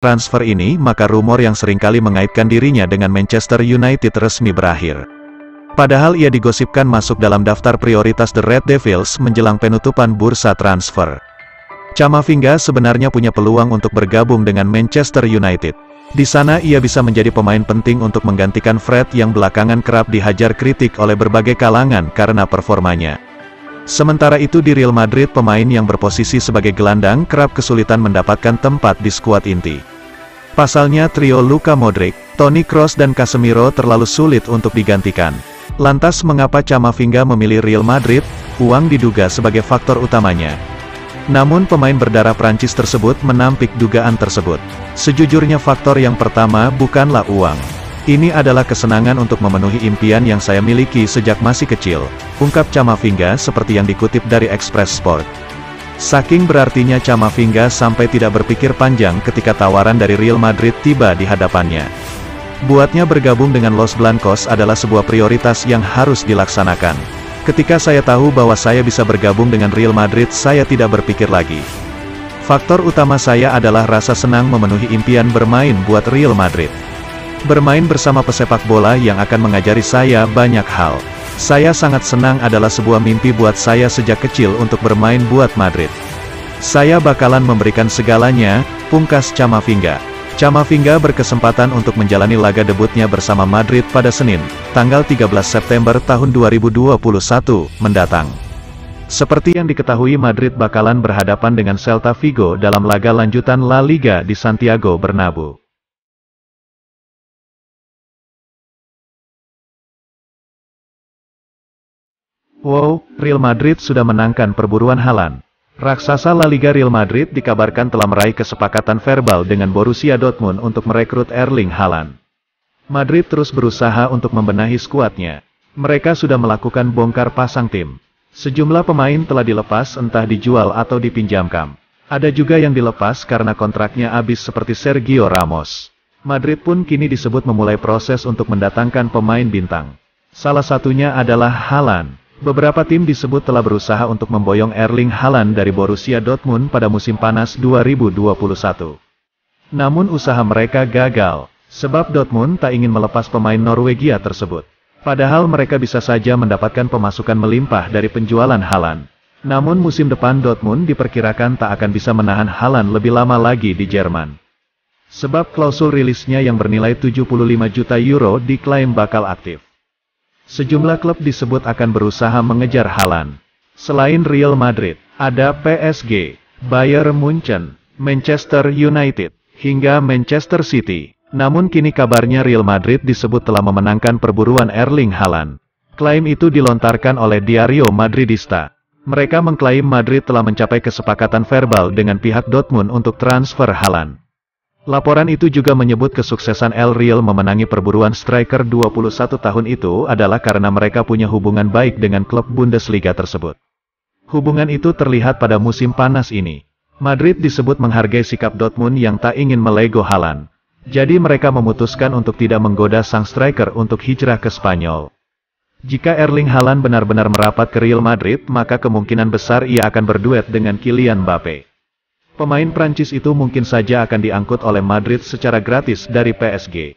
transfer ini maka rumor yang seringkali mengaitkan dirinya dengan Manchester United resmi berakhir. Padahal ia digosipkan masuk dalam daftar prioritas The Red Devils menjelang penutupan bursa transfer. Camavinga sebenarnya punya peluang untuk bergabung dengan Manchester United. Di sana ia bisa menjadi pemain penting untuk menggantikan Fred yang belakangan kerap dihajar kritik oleh berbagai kalangan karena performanya. Sementara itu di Real Madrid pemain yang berposisi sebagai gelandang kerap kesulitan mendapatkan tempat di skuad inti. Pasalnya trio Luka Modric, Toni Kroos dan Casemiro terlalu sulit untuk digantikan. Lantas mengapa Camavinga memilih Real Madrid? Uang diduga sebagai faktor utamanya. Namun pemain berdarah Prancis tersebut menampik dugaan tersebut. Sejujurnya faktor yang pertama bukanlah uang. Ini adalah kesenangan untuk memenuhi impian yang saya miliki sejak masih kecil, ungkap Camavinga seperti yang dikutip dari Express Sport. Saking berartinya Camavinga sampai tidak berpikir panjang ketika tawaran dari Real Madrid tiba di hadapannya. Buatnya bergabung dengan Los Blancos adalah sebuah prioritas yang harus dilaksanakan. Ketika saya tahu bahwa saya bisa bergabung dengan Real Madrid saya tidak berpikir lagi. Faktor utama saya adalah rasa senang memenuhi impian bermain buat Real Madrid. Bermain bersama pesepak bola yang akan mengajari saya banyak hal. Saya sangat senang adalah sebuah mimpi buat saya sejak kecil untuk bermain buat Madrid. Saya bakalan memberikan segalanya, pungkas Camavinga. Camavinga berkesempatan untuk menjalani laga debutnya bersama Madrid pada Senin, tanggal 13 September tahun 2021, mendatang. Seperti yang diketahui Madrid bakalan berhadapan dengan Celta Vigo dalam laga lanjutan La Liga di Santiago Bernabeu. Wow, Real Madrid sudah menangkan perburuan Halan. Raksasa La Liga Real Madrid dikabarkan telah meraih kesepakatan verbal dengan Borussia Dortmund untuk merekrut Erling Haaland. Madrid terus berusaha untuk membenahi skuadnya. Mereka sudah melakukan bongkar pasang tim. Sejumlah pemain telah dilepas entah dijual atau dipinjamkan. Ada juga yang dilepas karena kontraknya habis seperti Sergio Ramos. Madrid pun kini disebut memulai proses untuk mendatangkan pemain bintang. Salah satunya adalah Haaland. Beberapa tim disebut telah berusaha untuk memboyong Erling Haaland dari Borussia Dortmund pada musim panas 2021. Namun usaha mereka gagal, sebab Dortmund tak ingin melepas pemain Norwegia tersebut. Padahal mereka bisa saja mendapatkan pemasukan melimpah dari penjualan Haaland. Namun musim depan Dortmund diperkirakan tak akan bisa menahan Haaland lebih lama lagi di Jerman. Sebab klausul rilisnya yang bernilai 75 juta euro diklaim bakal aktif. Sejumlah klub disebut akan berusaha mengejar Halan. Selain Real Madrid, ada PSG, Bayern Munchen, Manchester United, hingga Manchester City. Namun kini kabarnya Real Madrid disebut telah memenangkan perburuan Erling Haaland. Klaim itu dilontarkan oleh Diario Madridista. Mereka mengklaim Madrid telah mencapai kesepakatan verbal dengan pihak Dortmund untuk transfer Haaland. Laporan itu juga menyebut kesuksesan El Real memenangi perburuan striker 21 tahun itu adalah karena mereka punya hubungan baik dengan klub Bundesliga tersebut. Hubungan itu terlihat pada musim panas ini. Madrid disebut menghargai sikap Dortmund yang tak ingin melego Halan. Jadi mereka memutuskan untuk tidak menggoda sang striker untuk hijrah ke Spanyol. Jika Erling Haaland benar-benar merapat ke Real Madrid, maka kemungkinan besar ia akan berduet dengan Kylian Mbappe pemain Prancis itu mungkin saja akan diangkut oleh Madrid secara gratis dari PSG.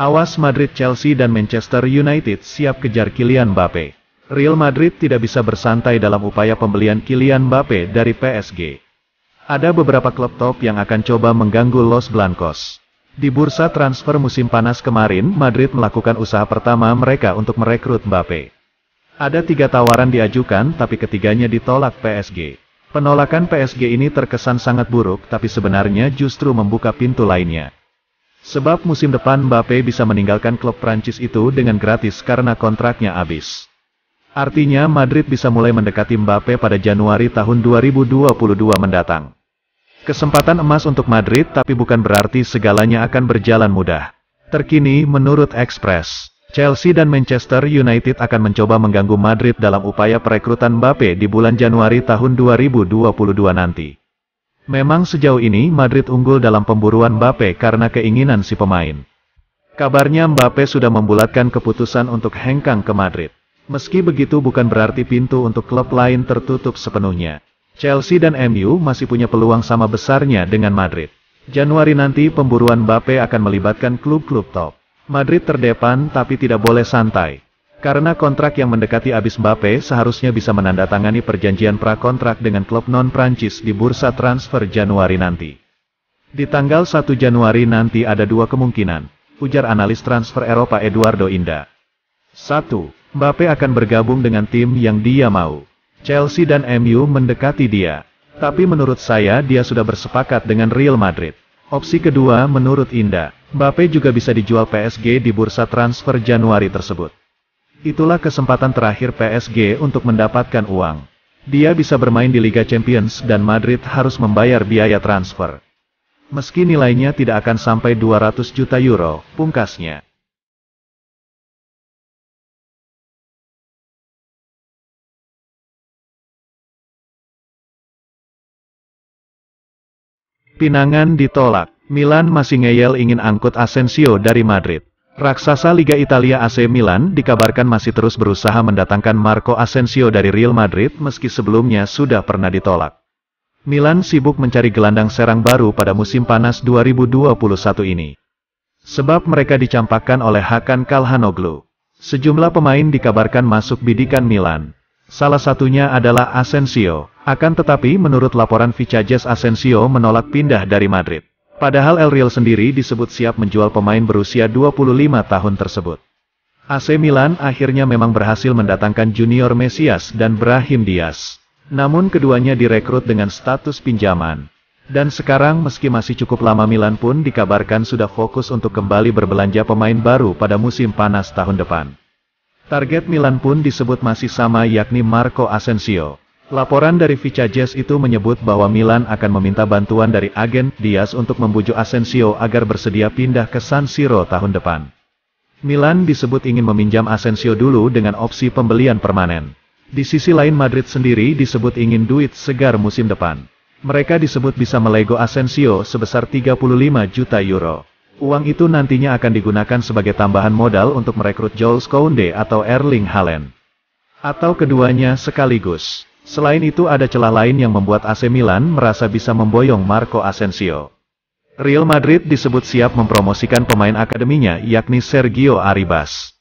Awas Madrid Chelsea dan Manchester United siap kejar Kylian Mbappe. Real Madrid tidak bisa bersantai dalam upaya pembelian Kylian Mbappe dari PSG. Ada beberapa klub top yang akan coba mengganggu Los Blancos. Di bursa transfer musim panas kemarin, Madrid melakukan usaha pertama mereka untuk merekrut Mbappe. Ada tiga tawaran diajukan, tapi ketiganya ditolak PSG. Penolakan PSG ini terkesan sangat buruk, tapi sebenarnya justru membuka pintu lainnya. Sebab musim depan Mbappe bisa meninggalkan klub Prancis itu dengan gratis karena kontraknya habis. Artinya Madrid bisa mulai mendekati Mbappe pada Januari tahun 2022 mendatang. Kesempatan emas untuk Madrid tapi bukan berarti segalanya akan berjalan mudah. Terkini menurut Express, Chelsea dan Manchester United akan mencoba mengganggu Madrid dalam upaya perekrutan Mbappe di bulan Januari tahun 2022 nanti. Memang sejauh ini Madrid unggul dalam pemburuan Mbappe karena keinginan si pemain. Kabarnya Mbappe sudah membulatkan keputusan untuk hengkang ke Madrid. Meski begitu bukan berarti pintu untuk klub lain tertutup sepenuhnya. Chelsea dan MU masih punya peluang sama besarnya dengan Madrid. Januari nanti pemburuan Mbappe akan melibatkan klub-klub top. Madrid terdepan tapi tidak boleh santai. Karena kontrak yang mendekati abis Mbappe seharusnya bisa menandatangani perjanjian prakontrak dengan klub non-Prancis di bursa transfer Januari nanti. Di tanggal 1 Januari nanti ada dua kemungkinan, ujar analis transfer Eropa Eduardo Inda. 1. Mbappe akan bergabung dengan tim yang dia mau. Chelsea dan MU mendekati dia. Tapi menurut saya dia sudah bersepakat dengan Real Madrid. Opsi kedua menurut Inda, Mbappe juga bisa dijual PSG di bursa transfer Januari tersebut. Itulah kesempatan terakhir PSG untuk mendapatkan uang. Dia bisa bermain di Liga Champions dan Madrid harus membayar biaya transfer. Meski nilainya tidak akan sampai 200 juta euro, pungkasnya. Pinangan ditolak. Milan masih ngeyel ingin angkut Asensio dari Madrid. Raksasa Liga Italia AC Milan dikabarkan masih terus berusaha mendatangkan Marco Asensio dari Real Madrid meski sebelumnya sudah pernah ditolak. Milan sibuk mencari gelandang serang baru pada musim panas 2021 ini. Sebab mereka dicampakkan oleh Hakan Kalhanoglu. Sejumlah pemain dikabarkan masuk bidikan Milan. Salah satunya adalah Asensio. Akan tetapi menurut laporan Vichajes Asensio menolak pindah dari Madrid. Padahal El Real sendiri disebut siap menjual pemain berusia 25 tahun tersebut. AC Milan akhirnya memang berhasil mendatangkan Junior Mesias dan Brahim Diaz. Namun keduanya direkrut dengan status pinjaman. Dan sekarang meski masih cukup lama Milan pun dikabarkan sudah fokus untuk kembali berbelanja pemain baru pada musim panas tahun depan. Target Milan pun disebut masih sama yakni Marco Asensio. Laporan dari Vica Jazz itu menyebut bahwa Milan akan meminta bantuan dari agen Diaz untuk membujuk Asensio agar bersedia pindah ke San Siro tahun depan. Milan disebut ingin meminjam Asensio dulu dengan opsi pembelian permanen. Di sisi lain Madrid sendiri disebut ingin duit segar musim depan. Mereka disebut bisa melego Asensio sebesar 35 juta euro. Uang itu nantinya akan digunakan sebagai tambahan modal untuk merekrut Jules Kounde atau Erling Haaland. Atau keduanya sekaligus. Selain itu ada celah lain yang membuat AC Milan merasa bisa memboyong Marco Asensio. Real Madrid disebut siap mempromosikan pemain akademinya yakni Sergio Arribas.